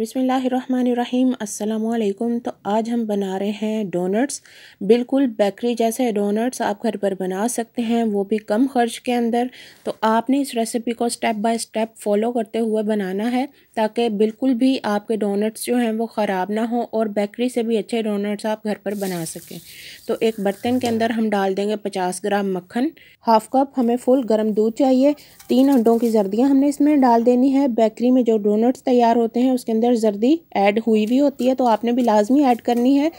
बिसमीम् अल्लाम तो आज हम बना रहे हैं डोनट्स बिल्कुल बेकरी जैसे डोनट्स आप घर पर बना सकते हैं वो भी कम खर्च के अंदर तो आपने इस रेसिपी को स्टेप बाय स्टेप फॉलो करते हुए बनाना है ताकि बिल्कुल भी आपके डोनट्स जो हैं वो ख़राब ना हो और बेकरी से भी अच्छे डोनट्स आप घर पर बना सकें तो एक बर्तन के अंदर हम डाल देंगे पचास ग्राम मक्खन हाफ़ कप हमें फुल गर्म दूध चाहिए तीन अंडों की जर्दियाँ हमने इसमें डाल देनी है बेकरी में जो डोनट्स तैयार होते हैं उसके अंदर अंदर जर्दी ऐड हुई भी होती है तो आपने भी लाजमी ऐड करनी है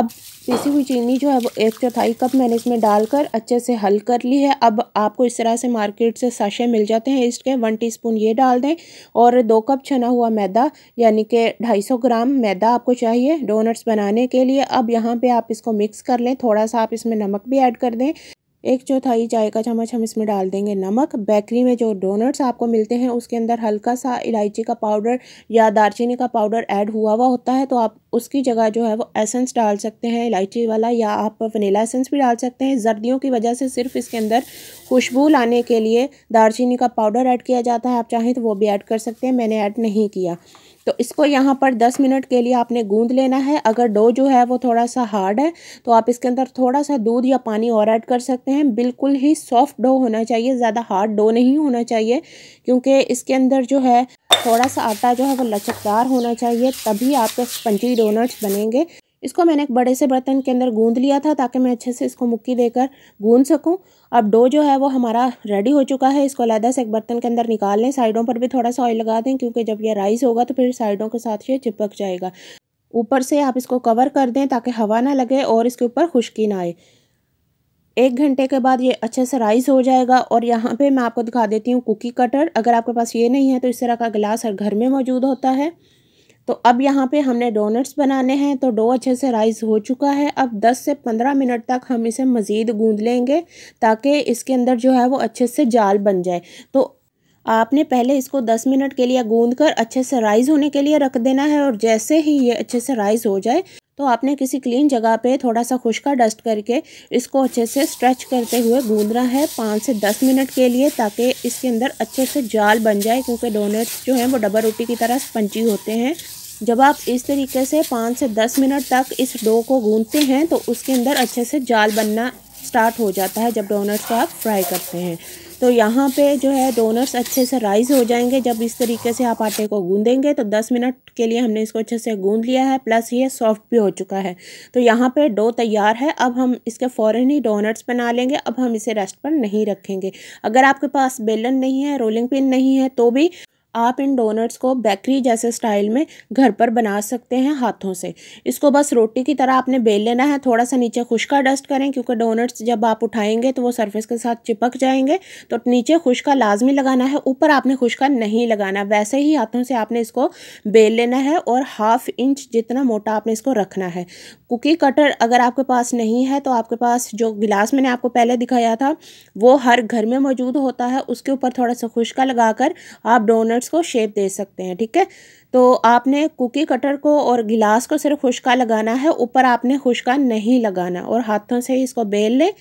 अब पीसी हुई चीनी जो है वो एक चौथाई कप मैंने इसमें डालकर अच्छे से हल कर ली है अब आपको इस तरह से मार्केट से साशे मिल जाते हैं इसके वन टीस्पून ये डाल दें और दो कप छना हुआ मैदा यानी कि ढाई सौ ग्राम मैदा आपको चाहिए डोनट्स बनाने के लिए अब यहाँ पे आप इसको मिक्स कर लें थोड़ा सा आप इसमें नमक भी ऐड कर दें एक चौथाई चाय का चम्मच हम इसमें डाल देंगे नमक बेकरी में जो डोनट्स आपको मिलते हैं उसके अंदर हल्का सा इलायची का पाउडर या दारचीनी का पाउडर ऐड हुआ हुआ होता है तो आप उसकी जगह जो है वो एसेंस डाल सकते हैं इलायची वाला या आप वनीला एसेंस भी डाल सकते हैं सर्दियों की वजह से सिर्फ इसके अंदर खुशबू लाने के लिए दारचीनी का पाउडर ऐड किया जाता है आप चाहें तो वो भी ऐड कर सकते हैं मैंने ऐड नहीं किया तो इसको यहाँ पर दस मिनट के लिए आपने गूंद लेना है अगर डो जो है वो थोड़ा सा हार्ड है तो आप इसके अंदर थोड़ा सा दूध या पानी और ऐड कर सकते हैं बिल्कुल ही सॉफ्ट डो होना चाहिए ज़्यादा हार्ड डो नहीं होना चाहिए क्योंकि इसके अंदर जो है थोड़ा सा आटा जो है वो लचकदार होना चाहिए तभी आपके स्पंजी डोनट्स बनेंगे इसको मैंने एक बड़े से बर्तन के अंदर गूंद लिया था ताकि मैं अच्छे से इसको मुक्की देकर गूंद सकूं अब डो जो है वो हमारा रेडी हो चुका है इसको अलहदा से एक बर्तन के अंदर निकाल लें साइडों पर भी थोड़ा सा ऑयल लगा दें क्योंकि जब ये राइस होगा तो फिर साइडों के साथ ये चिपक जाएगा ऊपर से आप इसको कवर कर दें ताकि हवा ना लगे और इसके ऊपर खुश्की ना आए एक घंटे के बाद ये अच्छे से राइस हो जाएगा और यहाँ पे मैं आपको दिखा देती हूँ कुकी कटर अगर आपके पास ये नहीं है तो इस तरह का गिलास हर घर में मौजूद होता है तो अब यहाँ पे हमने डोनट्स बनाने हैं तो डो अच्छे से राइस हो चुका है अब 10 से 15 मिनट तक हम इसे मज़ीद गूंद लेंगे ताकि इसके अंदर जो है वो अच्छे से जाल बन जाए तो आपने पहले इसको 10 मिनट के लिए गूंद कर अच्छे से राइस होने के लिए रख देना है और जैसे ही ये अच्छे से राइस हो जाए तो आपने किसी क्लीन जगह पे थोड़ा सा खुशका डस्ट करके इसको अच्छे से स्ट्रेच करते हुए गूंदना है पाँच से दस मिनट के लिए ताकि इसके अंदर अच्छे से जाल बन जाए क्योंकि डोनट्स जो हैं वो डबल रोटी की तरह स्पंची होते हैं जब आप इस तरीके से पाँच से दस मिनट तक इस डो को गूंदते हैं तो उसके अंदर अच्छे से जाल बनना स्टार्ट हो जाता है जब डोनट्स को आप फ्राई करते हैं तो यहाँ पे जो है डोनट्स अच्छे से राइज़ हो जाएंगे जब इस तरीके से आप आटे को गूंदेंगे तो 10 मिनट के लिए हमने इसको अच्छे से गूंद लिया है प्लस ये सॉफ्ट भी हो चुका है तो यहाँ पे डो तैयार है अब हम इसके फ़ौर ही डोनट्स बना लेंगे अब हम इसे रेस्ट पर नहीं रखेंगे अगर आपके पास बेलन नहीं है रोलिंग पिन नहीं है तो भी आप इन डोनट्स को बेकरी जैसे स्टाइल में घर पर बना सकते हैं हाथों से इसको बस रोटी की तरह आपने बेल लेना है थोड़ा सा नीचे खुशका डस्ट करें क्योंकि डोनट्स जब आप उठाएंगे तो वो सरफेस के साथ चिपक जाएंगे तो नीचे खुशका लाजमी लगाना है ऊपर आपने खुशका नहीं लगाना वैसे ही हाथों से आपने इसको बेल लेना है और हाफ इंच जितना मोटा आपने इसको रखना है कुकी कटर अगर आपके पास नहीं है तो आपके पास जो गिलास मैंने आपको पहले दिखाया था वो हर घर में मौजूद होता है उसके ऊपर थोड़ा सा खुशका लगा आप डोनट को शेप दे सकते हैं ठीक है तो आपने कुकी कटर को और गिलास को सिर्फ खुशका लगाना है ऊपर आपने खुशका नहीं लगाना और हाथों से ही इसको बेल लें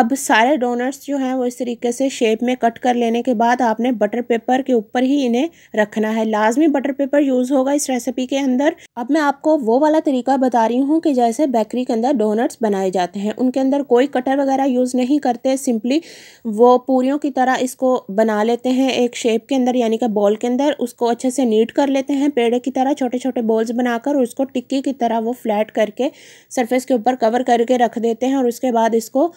अब सारे डोनट्स जो हैं वो इस तरीके से शेप में कट कर लेने के बाद आपने बटर पेपर के ऊपर ही इन्हें रखना है लाजमी बटर पेपर यूज़ होगा इस रेसिपी के अंदर अब मैं आपको वो वाला तरीका बता रही हूँ कि जैसे बेकरी के अंदर डोनट्स बनाए जाते हैं उनके अंदर कोई कटर वगैरह यूज़ नहीं करते सिंपली वो पूरीों की तरह इसको बना लेते हैं एक शेप के अंदर यानी कि बॉल के अंदर उसको अच्छे से नीट कर लेते हैं पेड़ की तरह छोटे छोटे बॉल्स बनाकर उसको टिक्की की तरह वो फ्लैट करके सरफेस के ऊपर कवर करके रख देते हैं और उसके बाद इसको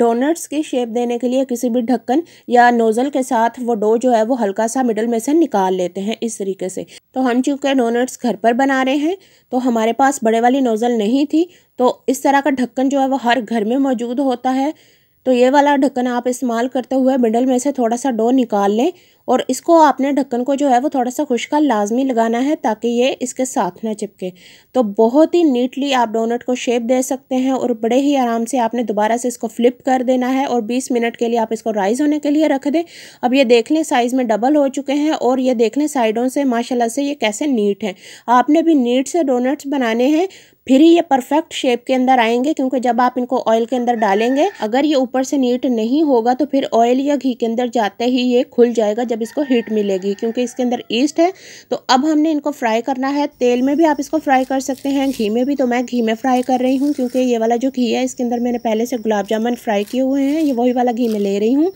डोनट्स की शेप देने के लिए किसी भी ढक्कन या नोज़ल के साथ वो डो जो है वो हल्का सा मिडल में से निकाल लेते हैं इस तरीके से तो हम चूँकि डोनट्स घर पर बना रहे हैं तो हमारे पास बड़े वाली नोज़ल नहीं थी तो इस तरह का ढक्कन जो है वो हर घर में मौजूद होता है तो ये वाला ढक्कन आप इस्तेमाल करते हुए मिडल में से थोड़ा सा डो निकाल लें और इसको आपने ढक्कन को जो है वो थोड़ा सा खुशका लाजमी लगाना है ताकि ये इसके साथ ना चिपके तो बहुत ही नीटली आप डोनट को शेप दे सकते हैं और बड़े ही आराम से आपने दोबारा से इसको फ्लिप कर देना है और 20 मिनट के लिए आप इसको राइज़ होने के लिए रख दें अब ये देख लें साइज़ में डबल हो चुके हैं और ये देख लें साइडों से माशाला से ये कैसे नीट हैं आपने भी नीट से डोनट्स बनाने हैं फिर ही ये परफेक्ट शेप के अंदर आएंगे क्योंकि जब आप इनको ऑयल के अंदर डालेंगे अगर ये ऊपर से नीट नहीं होगा तो फिर ऑयल या घी के अंदर जाते ही ये खुल जाएगा जब इसको हीट मिलेगी क्योंकि इसके अंदर ईस्ट है तो अब हमने इनको फ्राई करना है तेल में भी आप इसको फ्राई कर सकते हैं घी में भी तो मैं घी में फ्राई कर रही हूँ क्योंकि ये वाला जो घी है इसके अंदर मैंने पहले से गुलाब जामुन फ्राई किए हुए हैं ये वही वाला घी में ले रही हूँ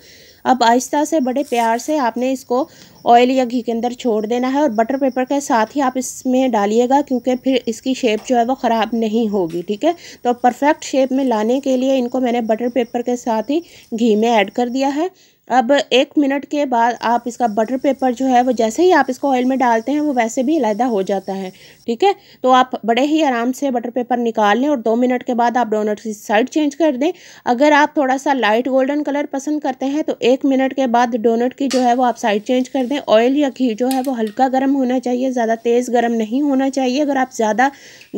अब आहिस्ता से बड़े प्यार से आपने इसको ऑयल या घी के अंदर छोड़ देना है और बटर पेपर के साथ ही आप इसमें डालिएगा क्योंकि फिर इसकी शेप जो है वो ख़राब नहीं होगी ठीक है तो परफेक्ट शेप में लाने के लिए इनको मैंने बटर पेपर के साथ ही घी में ऐड कर दिया है अब एक मिनट के बाद आप इसका बटर पेपर जो है वो जैसे ही आप इसको ऑयल में डालते हैं वो वैसे भी अलहदा हो जाता है ठीक है तो आप बड़े ही आराम से बटर पेपर निकाल लें और दो मिनट के बाद आप डोनट की साइड चेंज कर दें अगर आप थोड़ा सा लाइट गोल्डन कलर पसंद करते हैं तो एक मिनट के बाद डोनट की जो है वो आप साइड चेंज कर दें ऑयल या घी जो है वो हल्का गर्म होना चाहिए ज़्यादा तेज़ गर्म नहीं होना चाहिए अगर आप ज़्यादा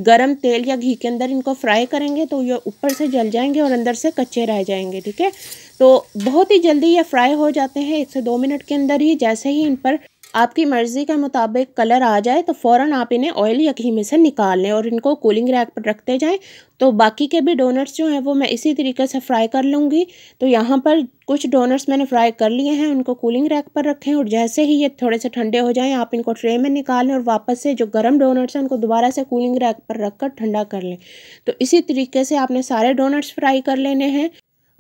गर्म तेल या घी के अंदर इनको फ्राई करेंगे तो ये ऊपर से जल जाएंगे और अंदर से कच्चे रह जाएंगे ठीक है तो बहुत ही जल्दी ये फ्राई हो जाते हैं एक से दो मिनट के अंदर ही जैसे ही इन पर आपकी मर्ज़ी के मुताबिक कलर आ जाए तो फ़ौर आप इन्हें ऑयल यकी में से निकाल लें और इनको कूलिंग रैक पर रखते जाएं तो बाकी के भी डोनट्स जो हैं वो मैं इसी तरीके से फ्राई कर लूँगी तो यहाँ पर कुछ डोनट्स मैंने फ्राई कर लिए हैं उनको कूलिंग रैक पर रखें और जैसे ही ये थोड़े से ठंडे हो जाएँ आप इनको ट्रे में निकालें और वापस से जो गर्म डोनट्स हैं उनको दोबारा से कूलिंग रैक पर रख कर ठंडा कर लें तो इसी तरीके से आपने सारे डोनट्स फ्राई कर लेने हैं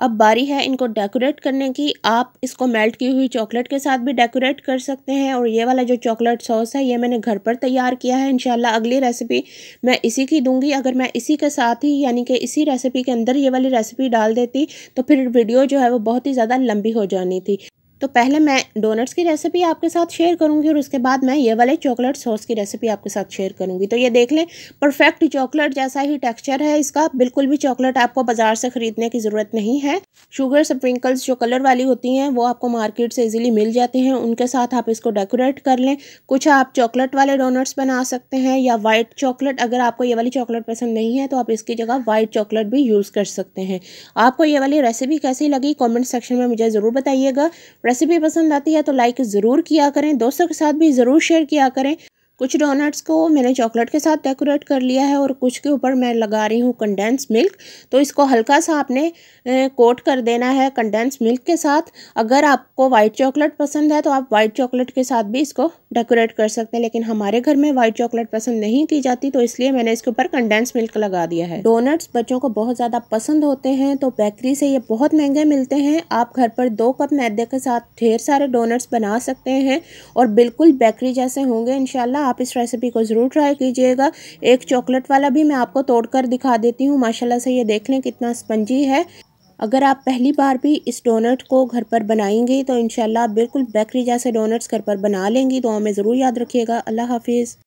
अब बारी है इनको डेकोरेट करने की आप इसको मेल्ट की हुई चॉकलेट के साथ भी डेकोरेट कर सकते हैं और ये वाला जो चॉकलेट सॉस है ये मैंने घर पर तैयार किया है इंशाल्लाह अगली रेसिपी मैं इसी की दूंगी अगर मैं इसी के साथ ही यानी कि इसी रेसिपी के अंदर ये वाली रेसिपी डाल देती तो फिर वीडियो जो है वो बहुत ही ज़्यादा लंबी हो जानी थी तो पहले मैं डोनट्स की रेसिपी आपके साथ शेयर करूंगी और उसके बाद मैं ये वाले चॉकलेट सॉस की रेसिपी आपके साथ शेयर करूंगी तो ये देख लें परफेक्ट चॉकलेट जैसा ही टेक्सचर है इसका बिल्कुल भी चॉकलेट आपको बाजार से ख़रीदने की ज़रूरत नहीं है शुगर स्प्रिंकल्स जो कलर वाली होती हैं वो आपको मार्केट से इजीली मिल जाती हैं उनके साथ आप इसको डेकोरेट कर लें कुछ आप चॉकलेट वाले डोनट्स बना सकते हैं या वाइट चॉकलेट अगर आपको ये वाली चॉकलेट पसंद नहीं है तो आप इसकी जगह वाइट चॉकलेट भी यूज़ कर सकते हैं आपको ये वाली रेसिपी कैसी लगी कॉमेंट सेक्शन में मुझे ज़रूर बताइएगा रेसिपी पसंद आती है तो लाइक ज़रूर किया करें दोस्तों के साथ भी ज़रूर शेयर किया करें कुछ डोनट्स को मैंने चॉकलेट के साथ डेकोरेट कर लिया है और कुछ के ऊपर मैं लगा रही हूँ कंडेंस मिल्क तो इसको हल्का सा आपने कोट कर देना है कंडेंस मिल्क के साथ अगर आपको वाइट चॉकलेट पसंद है तो आप वाइट चॉकलेट के साथ भी इसको डेकोरेट कर सकते हैं लेकिन हमारे घर में वाइट चॉकलेट पसंद नहीं की जाती तो इसलिए मैंने इसके ऊपर कंडेंस मिल्क लगा दिया है डोनट्स बच्चों को बहुत ज़्यादा पसंद होते हैं तो बेकरी से ये बहुत महंगे मिलते हैं आप घर पर दो कप मैदे के साथ ढेर सारे डोनट्स बना सकते हैं और बिल्कुल बेकरी जैसे होंगे इनशाला आप इस रेसिपी को ज़रूर ट्राई कीजिएगा एक चॉकलेट वाला भी मैं आपको तोड़ कर दिखा देती हूँ माशाल्लाह से ये देख लें कितना स्पंजी है अगर आप पहली बार भी इस डोनट को घर पर बनाएंगे तो इन बिल्कुल बेकरी जैसे डोनट्स घर पर बना लेंगी तो हमें ज़रूर याद रखिएगा अल्लाह हाफिज़